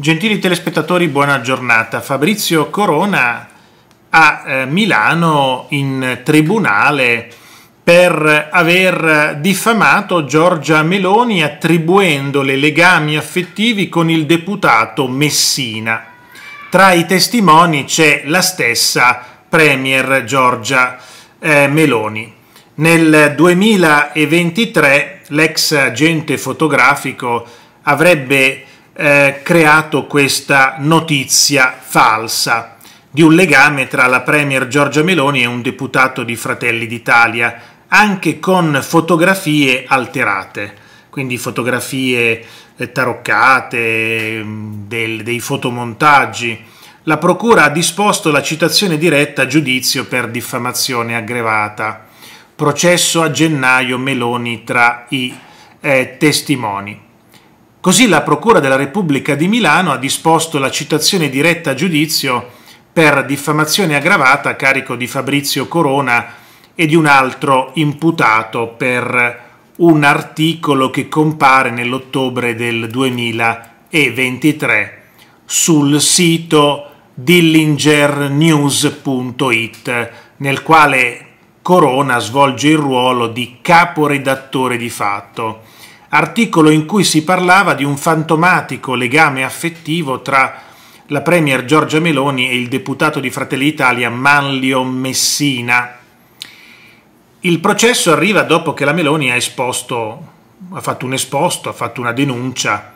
Gentili telespettatori, buona giornata. Fabrizio Corona a eh, Milano in tribunale per aver diffamato Giorgia Meloni attribuendole legami affettivi con il deputato Messina. Tra i testimoni c'è la stessa Premier Giorgia eh, Meloni. Nel 2023 l'ex agente fotografico avrebbe eh, creato questa notizia falsa di un legame tra la Premier Giorgia Meloni e un deputato di Fratelli d'Italia, anche con fotografie alterate, quindi fotografie eh, taroccate, mm, del, dei fotomontaggi. La Procura ha disposto la citazione diretta a giudizio per diffamazione aggravata. Processo a gennaio Meloni tra i eh, testimoni. Così la Procura della Repubblica di Milano ha disposto la citazione diretta a giudizio per diffamazione aggravata a carico di Fabrizio Corona e di un altro imputato per un articolo che compare nell'ottobre del 2023 sul sito dillingernews.it nel quale Corona svolge il ruolo di caporedattore di fatto articolo in cui si parlava di un fantomatico legame affettivo tra la Premier Giorgia Meloni e il deputato di Fratelli Italia Manlio Messina. Il processo arriva dopo che la Meloni ha, esposto, ha fatto un esposto, ha fatto una denuncia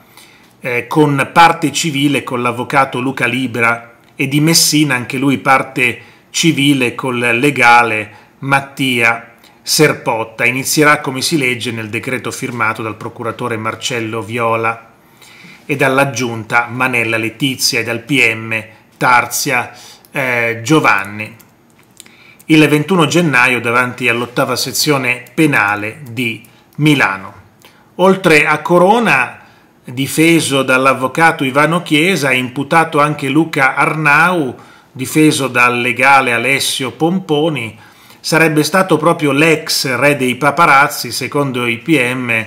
eh, con parte civile con l'avvocato Luca Libera e di Messina anche lui parte civile col legale Mattia Serpotta inizierà come si legge nel decreto firmato dal procuratore Marcello Viola e dall'aggiunta Manella Letizia e dal PM Tarzia eh, Giovanni. Il 21 gennaio davanti all'ottava sezione penale di Milano. Oltre a Corona, difeso dall'avvocato Ivano Chiesa, è imputato anche Luca Arnau, difeso dal legale Alessio Pomponi, sarebbe stato proprio l'ex re dei paparazzi, secondo i PM,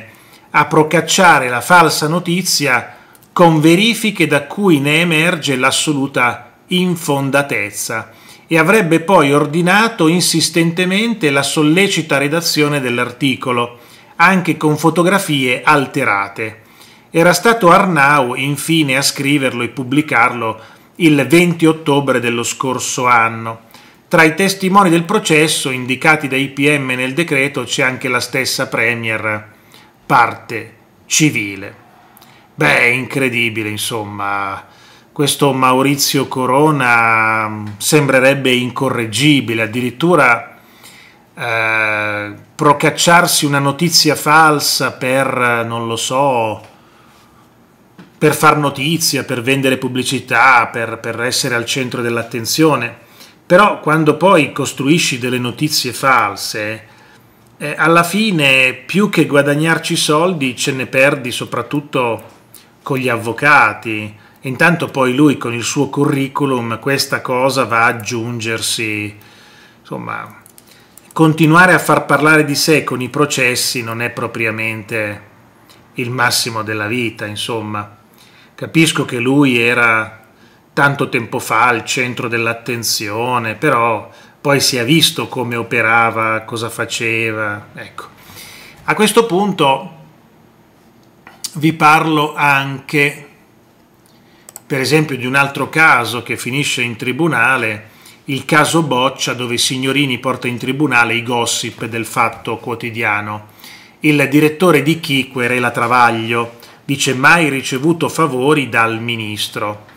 a procacciare la falsa notizia con verifiche da cui ne emerge l'assoluta infondatezza e avrebbe poi ordinato insistentemente la sollecita redazione dell'articolo, anche con fotografie alterate. Era stato Arnau infine a scriverlo e pubblicarlo il 20 ottobre dello scorso anno tra i testimoni del processo indicati da IPM nel decreto c'è anche la stessa Premier, parte civile. Beh, incredibile, insomma. Questo Maurizio Corona mm, sembrerebbe incorreggibile, addirittura eh, procacciarsi una notizia falsa per, non lo so, per far notizia, per vendere pubblicità, per, per essere al centro dell'attenzione però quando poi costruisci delle notizie false, eh, alla fine più che guadagnarci soldi ce ne perdi soprattutto con gli avvocati. Intanto poi lui con il suo curriculum questa cosa va ad aggiungersi, insomma, continuare a far parlare di sé con i processi non è propriamente il massimo della vita, insomma. Capisco che lui era tanto tempo fa al centro dell'attenzione, però poi si è visto come operava, cosa faceva. Ecco. A questo punto vi parlo anche, per esempio, di un altro caso che finisce in tribunale, il caso Boccia dove Signorini porta in tribunale i gossip del fatto quotidiano. Il direttore di Chique, Rela Travaglio, dice mai ricevuto favori dal ministro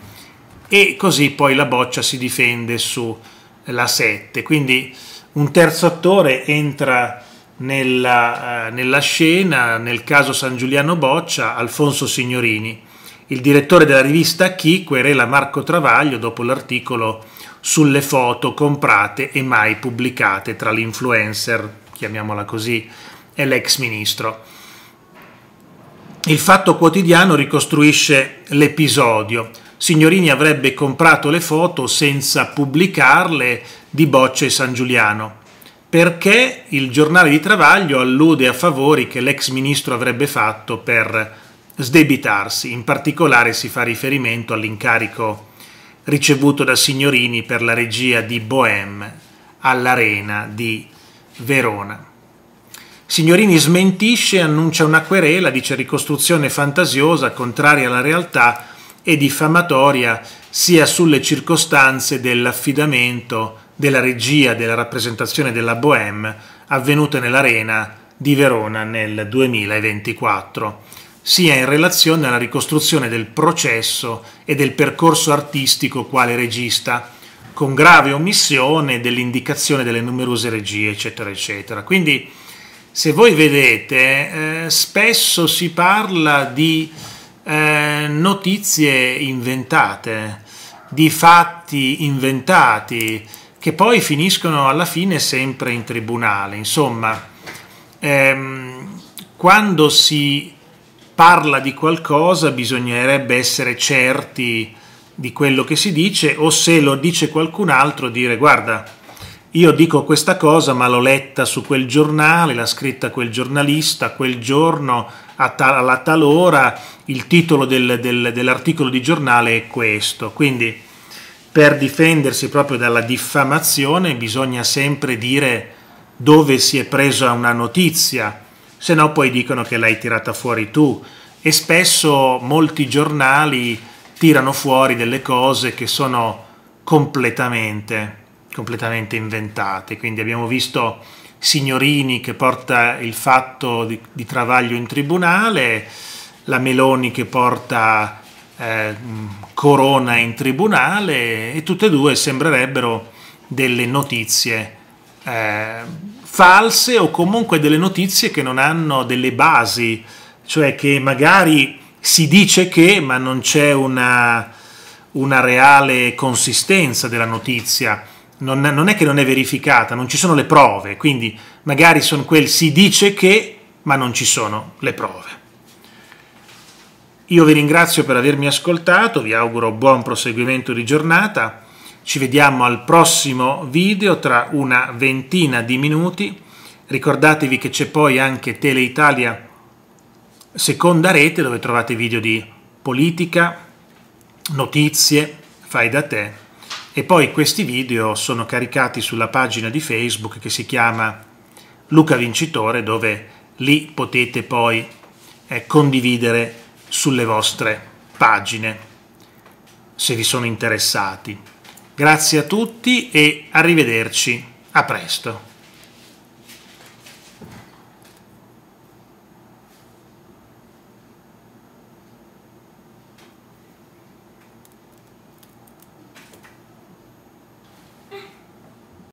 e così poi la boccia si difende sulla 7. Quindi un terzo attore entra nella, eh, nella scena, nel caso San Giuliano Boccia, Alfonso Signorini. Il direttore della rivista Chi querela Marco Travaglio dopo l'articolo sulle foto comprate e mai pubblicate tra l'influencer, chiamiamola così, e l'ex ministro. Il Fatto Quotidiano ricostruisce l'episodio. Signorini avrebbe comprato le foto senza pubblicarle di Boccia e San Giuliano, perché il giornale di Travaglio allude a favori che l'ex ministro avrebbe fatto per sdebitarsi, in particolare si fa riferimento all'incarico ricevuto da Signorini per la regia di Bohème all'Arena di Verona. Signorini smentisce e annuncia una querela, dice ricostruzione fantasiosa, contraria alla realtà, e diffamatoria sia sulle circostanze dell'affidamento della regia della rappresentazione della Bohème avvenuta nell'Arena di Verona nel 2024, sia in relazione alla ricostruzione del processo e del percorso artistico quale regista, con grave omissione dell'indicazione delle numerose regie, eccetera, eccetera. Quindi, se voi vedete, eh, spesso si parla di eh, notizie inventate, di fatti inventati che poi finiscono alla fine sempre in tribunale. Insomma, ehm, quando si parla di qualcosa bisognerebbe essere certi di quello che si dice o se lo dice qualcun altro dire guarda io dico questa cosa ma l'ho letta su quel giornale, l'ha scritta quel giornalista, quel giorno, a tal, alla tal ora, il titolo del, del, dell'articolo di giornale è questo. Quindi per difendersi proprio dalla diffamazione bisogna sempre dire dove si è presa una notizia, se no poi dicono che l'hai tirata fuori tu e spesso molti giornali tirano fuori delle cose che sono completamente, completamente inventate. Quindi abbiamo visto Signorini che porta il fatto di, di Travaglio in tribunale, la Meloni che porta eh, mm, Corona in tribunale e tutte e due sembrerebbero delle notizie eh, false o comunque delle notizie che non hanno delle basi, cioè che magari si dice che ma non c'è una, una reale consistenza della notizia non è, non è che non è verificata, non ci sono le prove, quindi magari sono quel si dice che, ma non ci sono le prove. Io vi ringrazio per avermi ascoltato, vi auguro buon proseguimento di giornata, ci vediamo al prossimo video tra una ventina di minuti, ricordatevi che c'è poi anche Tele Italia seconda rete dove trovate video di politica, notizie, fai da te e poi questi video sono caricati sulla pagina di Facebook che si chiama Luca Vincitore dove lì potete poi eh, condividere sulle vostre pagine se vi sono interessati. Grazie a tutti e arrivederci, a presto.